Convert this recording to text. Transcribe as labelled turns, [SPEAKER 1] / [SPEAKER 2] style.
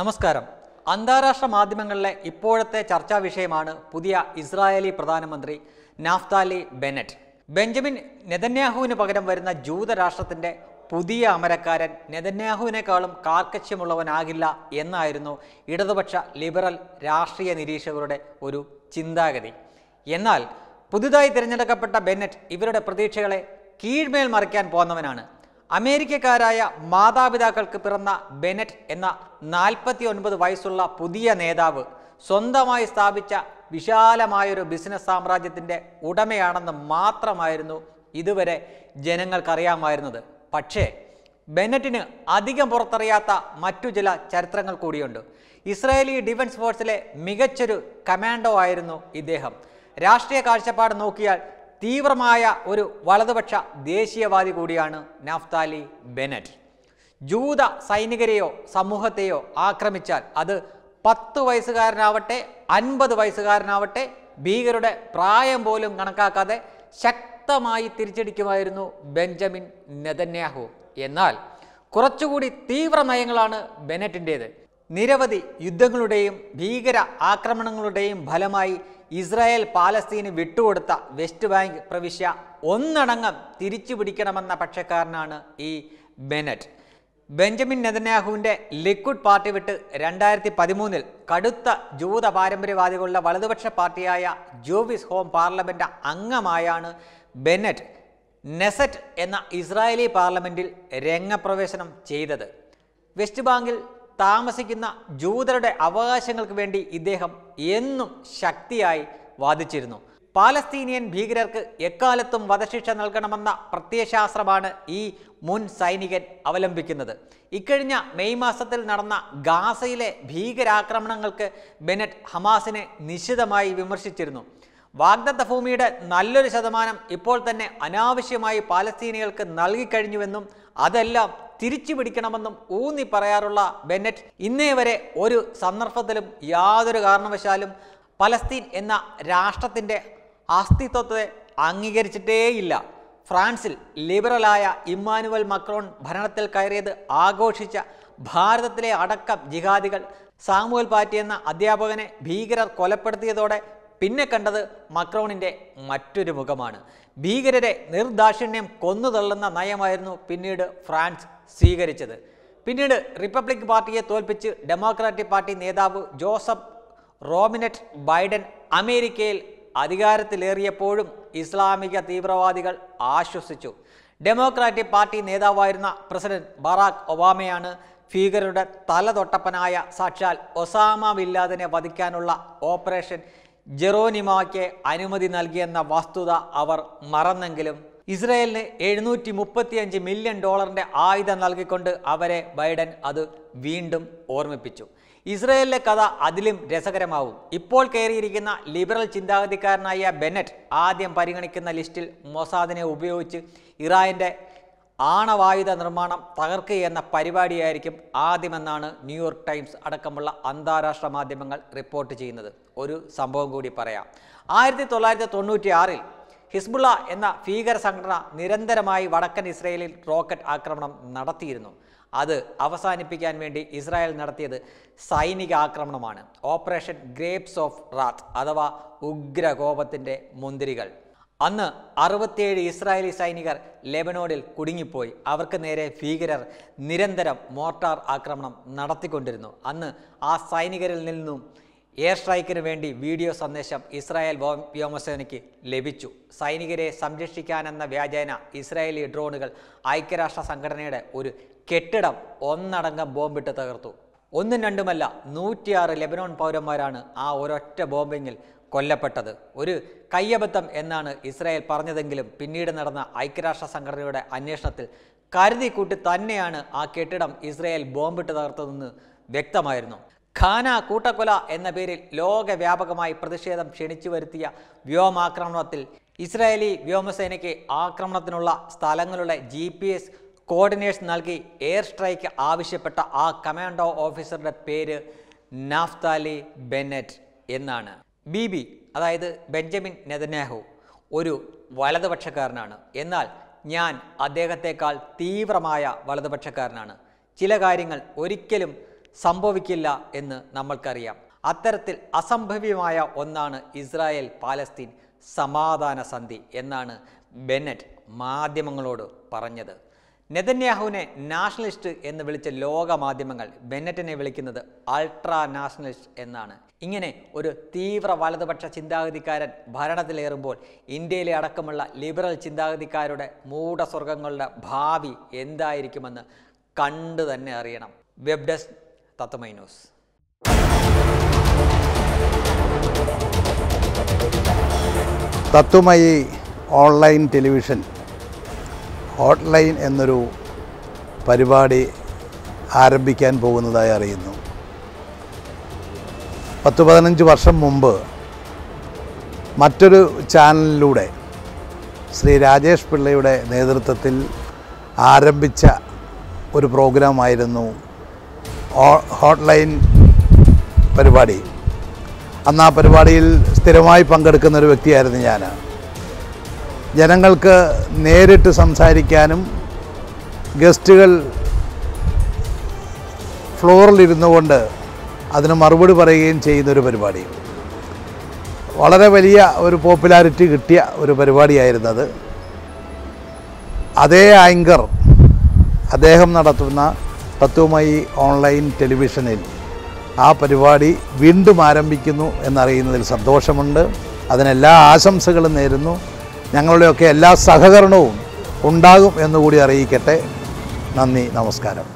[SPEAKER 1] നമസ്കാരം അന്താരാഷ്ട്ര മാധ്യമങ്ങളിലെ ഇപ്പോഴത്തെ ചർച്ചാ വിഷയമാണ് പുതിയ ഇസ്രായേലി പ്രധാനമന്ത്രി നാഫ്താലി ബെനറ്റ് ബെഞ്ചമിൻ നെതന്യാഹുവിന് പകരം വരുന്ന ജൂതരാഷ്ട്രത്തിന്റെ പുതിയ അമരക്കാരൻ നെതന്യാഹുവിനേക്കാളും കാർക്കശ്യമുള്ളവനാകില്ല എന്നായിരുന്നു ഇടതുപക്ഷ ലിബറൽ രാഷ്ട്രീയ നിരീക്ഷകരുടെ ഒരു ചിന്താഗതി എന്നാൽ പുതുതായി തിരഞ്ഞെടുക്കപ്പെട്ട ബെന്നറ്റ് ഇവരുടെ പ്രതീക്ഷകളെ കീഴ്മേൽ മറിക്കാൻ പോന്നവനാണ് അമേരിക്കക്കാരായ മാതാപിതാക്കൾക്ക് പിറന്ന ബെനറ്റ് എന്ന നാൽപ്പത്തി ഒൻപത് വയസ്സുള്ള പുതിയ നേതാവ് സ്വന്തമായി സ്ഥാപിച്ച വിശാലമായൊരു ബിസിനസ് സാമ്രാജ്യത്തിൻ്റെ ഉടമയാണെന്ന് മാത്രമായിരുന്നു ഇതുവരെ ജനങ്ങൾക്കറിയാമായിരുന്നത് പക്ഷേ ബെനറ്റിന് അധികം പുറത്തറിയാത്ത മറ്റു ചില ചരിത്രങ്ങൾ കൂടിയുണ്ട് ഇസ്രായേലി ഡിഫൻസ് ഫോഴ്സിലെ മികച്ചൊരു കമാൻഡോ ആയിരുന്നു ഇദ്ദേഹം രാഷ്ട്രീയ കാഴ്ചപ്പാട് നോക്കിയാൽ തീവ്രമായ ഒരു വലതുപക്ഷ ദേശീയവാദി കൂടിയാണ് നാഫ്താലി ബെനറ്റ് ജൂത സൈനികരെയോ സമൂഹത്തെയോ ആക്രമിച്ചാൽ അത് പത്ത് വയസ്സുകാരനാവട്ടെ അൻപത് വയസ്സുകാരനാവട്ടെ ഭീകരുടെ പ്രായം പോലും കണക്കാക്കാതെ ശക്തമായി തിരിച്ചടിക്കുമായിരുന്നു ബെഞ്ചമിൻ നെതന്യാഹു എന്നാൽ കുറച്ചുകൂടി തീവ്ര നയങ്ങളാണ് ബെനറ്റിൻ്റേത് നിരവധി യുദ്ധങ്ങളുടെയും ഭീകര ആക്രമണങ്ങളുടെയും ഫലമായി ഇസ്രായേൽ പാലസ്തീന് വിട്ടുകൊടുത്ത വെസ്റ്റ് ബാങ്ക് പ്രവിശ്യ ഒന്നടങ്ങം തിരിച്ചു പിടിക്കണമെന്ന പക്ഷക്കാരനാണ് ഈ ബെനറ്റ് ബെഞ്ചമിൻ നെതന്യാഹുവിൻ്റെ ലിക്വിഡ് പാർട്ടി വിട്ട് രണ്ടായിരത്തി പതിമൂന്നിൽ കടുത്ത ജൂത പാരമ്പര്യവാദികളുടെ വലതുപക്ഷ പാർട്ടിയായ ജോവിസ് ഹോം പാർലമെൻ്റ് അംഗമായാണ് ബെനറ്റ് നെസറ്റ് എന്ന ഇസ്രായേലി പാർലമെൻറ്റിൽ രംഗപ്രവേശനം ചെയ്തത് വെസ്റ്റ് ബാങ്കിൽ താമസിക്കുന്ന ജൂതരുടെ അവകാശങ്ങൾക്ക് വേണ്ടി ഇദ്ദേഹം എന്നും ശക്തിയായി വാദിച്ചിരുന്നു പാലസ്തീനിയൻ ഭീകരർക്ക് എക്കാലത്തും വധശിക്ഷ നൽകണമെന്ന പ്രത്യയശാസ്ത്രമാണ് ഈ മുൻ സൈനികൻ അവലംബിക്കുന്നത് ഇക്കഴിഞ്ഞ മെയ് മാസത്തിൽ നടന്ന ഗാസയിലെ ഭീകരാക്രമണങ്ങൾക്ക് ബെനറ്റ് ഹമാസിനെ നിശിതമായി വിമർശിച്ചിരുന്നു വാഗ്ദത്ത ഭൂമിയുടെ നല്ലൊരു ശതമാനം ഇപ്പോൾ തന്നെ അനാവശ്യമായി പാലസ്തീനികൾക്ക് നൽകിക്കഴിഞ്ഞുവെന്നും അതെല്ലാം തിരിച്ചു പിടിക്കണമെന്നും ഊന്നി പറയാറുള്ള ബെന്നറ്റ് ഇന്നേ വരെ ഒരു സന്ദർഭത്തിലും യാതൊരു കാരണവശാലും പലസ്തീൻ എന്ന രാഷ്ട്രത്തിൻ്റെ അസ്തിത്വത്തെ അംഗീകരിച്ചിട്ടേയില്ല ഫ്രാൻസിൽ ലിബറലായ ഇമ്മാനുവൽ മക്രോൺ ഭരണത്തിൽ കയറിയത് ആഘോഷിച്ച ഭാരതത്തിലെ അടക്കം ജിഹാദികൾ സാമുവൽ പാറ്റി എന്ന അധ്യാപകനെ ഭീകരർ കൊലപ്പെടുത്തിയതോടെ പിന്നെ കണ്ടത് മക്രോണിൻ്റെ മറ്റൊരു മുഖമാണ് ഭീകരരെ നിർദാക്ഷിണ്യം കൊന്നുതള്ളുന്ന നയമായിരുന്നു പിന്നീട് ഫ്രാൻസ് സ്വീകരിച്ചത് പിന്നീട് റിപ്പബ്ലിക് പാർട്ടിയെ തോൽപ്പിച്ച് ഡെമോക്രാറ്റിക് പാർട്ടി നേതാവ് ജോസഫ് റോമിനറ്റ് ബൈഡൻ അമേരിക്കയിൽ അധികാരത്തിലേറിയപ്പോഴും ഇസ്ലാമിക തീവ്രവാദികൾ ആശ്വസിച്ചു ഡെമോക്രാറ്റിക് പാർട്ടി നേതാവായിരുന്ന പ്രസിഡന്റ് ബറാഖ് ഒബാമയാണ് ഭീകരരുടെ തലതൊട്ടപ്പനായ സാക്ഷാൽ ഒസാമ വില്ലാദിനെ വധിക്കാനുള്ള ഓപ്പറേഷൻ ജെറോനിമാക്ക് അനുമതി നൽകിയെന്ന വസ്തുത അവർ മറന്നെങ്കിലും ഇസ്രയേലിന് എഴുന്നൂറ്റി മുപ്പത്തിയഞ്ച് മില്യൺ ഡോളറിന്റെ ആയുധം നൽകിക്കൊണ്ട് അവരെ ബൈഡൻ അത് വീണ്ടും ഓർമ്മിപ്പിച്ചു ഇസ്രയേലിലെ കഥ അതിലും രസകരമാവും ഇപ്പോൾ കയറിയിരിക്കുന്ന ലിബറൽ ചിന്താഗതിക്കാരനായ ബെനറ്റ് ആദ്യം പരിഗണിക്കുന്ന ലിസ്റ്റിൽ മൊസാദിനെ ഉപയോഗിച്ച് ഇറാന്റെ ആണവായുധ നിർമ്മാണം തകർക്കുകയെന്ന പരിപാടിയായിരിക്കും ആദ്യമെന്നാണ് ന്യൂയോർക്ക് ടൈംസ് അടക്കമുള്ള അന്താരാഷ്ട്ര മാധ്യമങ്ങൾ റിപ്പോർട്ട് ചെയ്യുന്നത് ഒരു സംഭവം കൂടി പറയാം ആയിരത്തി തൊള്ളായിരത്തി തൊണ്ണൂറ്റി ആറിൽ ഹിസ്ബുള്ള എന്ന ഭീകര സംഘടന നിരന്തരമായി വടക്കൻ ഇസ്രയേലിൽ റോക്കറ്റ് ആക്രമണം നടത്തിയിരുന്നു അത് അവസാനിപ്പിക്കാൻ വേണ്ടി ഇസ്രായേൽ നടത്തിയത് സൈനിക ആക്രമണമാണ് ഓപ്പറേഷൻ ഗ്രേപ്സ് ഓഫ് റാത്ത് അഥവാ ഉഗ്രകോപത്തിൻ്റെ മുന്തിരികൾ അന്ന് അറുപത്തിയേഴ് ഇസ്രായേലി സൈനികർ ലെബനോഡിൽ കുടുങ്ങിപ്പോയി അവർക്ക് നേരെ ഭീകരർ നിരന്തരം മോർട്ടാർ ആക്രമണം നടത്തിക്കൊണ്ടിരുന്നു അന്ന് ആ സൈനികരിൽ നിന്നും എയർ സ്ട്രൈക്കിന് വേണ്ടി വീഡിയോ സന്ദേശം ഇസ്രായേൽ വ്യോമസേനയ്ക്ക് ലഭിച്ചു സൈനികരെ സംരക്ഷിക്കാനെന്ന വ്യാജേന ഇസ്രായേലി ഡ്രോണുകൾ ഐക്യരാഷ്ട്ര സംഘടനയുടെ ഒരു കെട്ടിടം ഒന്നടങ്കം ബോംബിട്ട് തകർത്തു ഒന്നും രണ്ടുമല്ല നൂറ്റിയാറ് ലെബനോൺ പൗരന്മാരാണ് ആ ഒരൊറ്റ ബോംബിങ്ങിൽ കൊല്ലപ്പെട്ടത് ഒരു കയ്യബദ്ധം എന്നാണ് ഇസ്രായേൽ പറഞ്ഞതെങ്കിലും പിന്നീട് നടന്ന ഐക്യരാഷ്ട്ര സംഘടനയുടെ അന്വേഷണത്തിൽ കൂട്ടി തന്നെയാണ് ആ കെട്ടിടം ഇസ്രായേൽ ബോംബിട്ട് തകർത്തതെന്ന് വ്യക്തമായിരുന്നു ഖാന കൂട്ടക്കൊല എന്ന പേരിൽ ലോകവ്യാപകമായി പ്രതിഷേധം ക്ഷണിച്ചു വരുത്തിയ വ്യോമാക്രമണത്തിൽ ഇസ്രായേലി വ്യോമസേനയ്ക്ക് ആക്രമണത്തിനുള്ള സ്ഥലങ്ങളുടെ ജി പി എസ് കോർഡിനേഷൻ നൽകി എയർ സ്ട്രൈക്ക് ആവശ്യപ്പെട്ട ആ കമാൻഡോ ഓഫീസറുടെ പേര് നാഫ്താലി ബെന്നറ്റ് എന്നാണ് ബി ബി അതായത് ബെഞ്ചമിൻ നെതന്യാഹു ഒരു വലതുപക്ഷക്കാരനാണ് എന്നാൽ ഞാൻ അദ്ദേഹത്തെക്കാൾ തീവ്രമായ വലതുപക്ഷക്കാരനാണ് ചില കാര്യങ്ങൾ ഒരിക്കലും സംഭവിക്കില്ല എന്ന് നമ്മൾക്കറിയാം അത്തരത്തിൽ അസംഭവ്യമായ ഒന്നാണ് ഇസ്രായേൽ പാലസ്തീൻ സമാധാന സന്ധി എന്നാണ് ബെന്നറ്റ് മാധ്യമങ്ങളോട് പറഞ്ഞത് നെതന്യാഹുവിനെ നാഷണലിസ്റ്റ് എന്ന് വിളിച്ച ലോക മാധ്യമങ്ങൾ ബെന്നറ്റിനെ വിളിക്കുന്നത് അൾട്രാ നാഷണലിസ്റ്റ് എന്നാണ് ഇങ്ങനെ ഒരു തീവ്ര വലതുപക്ഷ ചിന്താഗതിക്കാരൻ ഭരണത്തിലേറുമ്പോൾ ഇന്ത്യയിലെ അടക്കമുള്ള ലിബറൽ ചിന്താഗതിക്കാരുടെ മൂടസ്വർഗങ്ങളുടെ ഭാവി എന്തായിരിക്കുമെന്ന് കണ്ടു തന്നെ അറിയണം വെബ് ഡെസ്ക് തത്തമൈ ന്യൂസ്
[SPEAKER 2] ഓൺലൈൻ ടെലിവിഷൻ എന്നൊരു പരിപാടി ആരംഭിക്കാൻ അറിയുന്നു പത്ത് പതിനഞ്ച് വർഷം മുമ്പ് മറ്റൊരു ചാനലിലൂടെ ശ്രീ രാജേഷ് പിള്ളയുടെ നേതൃത്വത്തിൽ ആരംഭിച്ച ഒരു പ്രോഗ്രാമായിരുന്നു ഹോട്ട്ലൈൻ പരിപാടി അന്ന് ആ പരിപാടിയിൽ സ്ഥിരമായി പങ്കെടുക്കുന്ന ഒരു വ്യക്തിയായിരുന്നു ഞാൻ ജനങ്ങൾക്ക് നേരിട്ട് സംസാരിക്കാനും ഗസ്റ്റുകൾ ഫ്ലോറിലിരുന്നു കൊണ്ട് അതിന് മറുപടി പറയുകയും ചെയ്യുന്ന ഒരു പരിപാടി വളരെ വലിയ ഒരു പോപ്പുലാരിറ്റി കിട്ടിയ ഒരു പരിപാടിയായിരുന്നത് അതേ ആങ്കർ അദ്ദേഹം നടത്തുന്ന തത്വമായി ഓൺലൈൻ ടെലിവിഷനിൽ ആ പരിപാടി വീണ്ടും ആരംഭിക്കുന്നു എന്നറിയുന്നതിൽ സന്തോഷമുണ്ട് അതിനെല്ലാ ആശംസകളും നേരുന്നു ഞങ്ങളുടെയൊക്കെ എല്ലാ സഹകരണവും ഉണ്ടാകും എന്നുകൂടി അറിയിക്കട്ടെ നന്ദി നമസ്കാരം